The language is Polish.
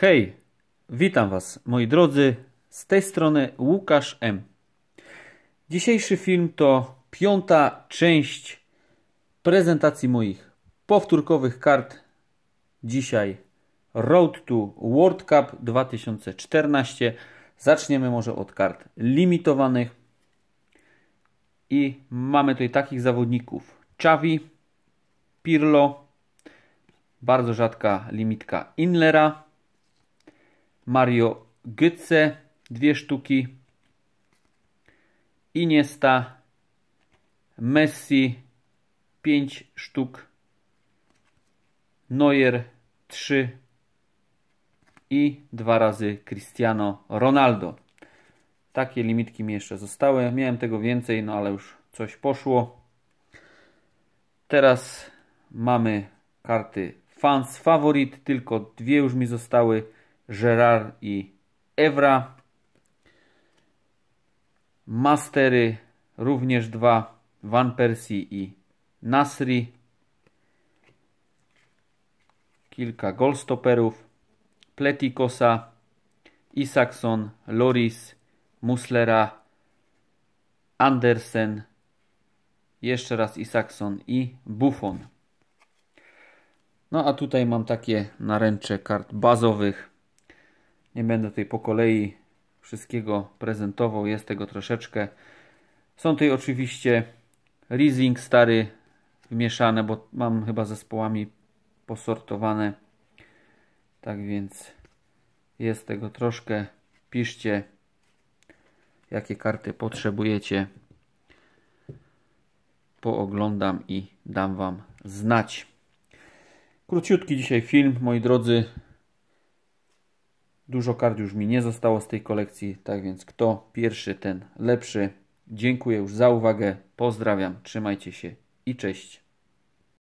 Hej, witam Was, moi drodzy. Z tej strony Łukasz M. Dzisiejszy film to piąta część prezentacji moich powtórkowych kart. Dzisiaj Road to World Cup 2014. Zaczniemy może od kart limitowanych. I mamy tutaj takich zawodników: Chavi, Pirlo, bardzo rzadka limitka Inlera Mario Gytze, dwie sztuki, Iniesta, Messi, pięć sztuk, Neuer trzy i dwa razy Cristiano Ronaldo. Takie limitki mi jeszcze zostały. Miałem tego więcej, no ale już coś poszło. Teraz mamy karty fans faworit. Tylko dwie już mi zostały. Gerard i Evra. Mastery również dwa, Van Persie i Nasri. Kilka golstoperów, Pletikosa, Isakson, Loris, Muslera, Andersen, jeszcze raz Isakson i Buffon. No a tutaj mam takie naręcze kart bazowych nie będę tutaj po kolei wszystkiego prezentował, jest tego troszeczkę. Są tutaj oczywiście rising stary wymieszane, bo mam chyba zespołami posortowane. Tak więc jest tego troszkę. Piszcie jakie karty potrzebujecie. Pooglądam i dam Wam znać. Króciutki dzisiaj film, moi drodzy. Dużo kart już mi nie zostało z tej kolekcji, tak więc kto pierwszy, ten lepszy. Dziękuję już za uwagę, pozdrawiam, trzymajcie się i cześć.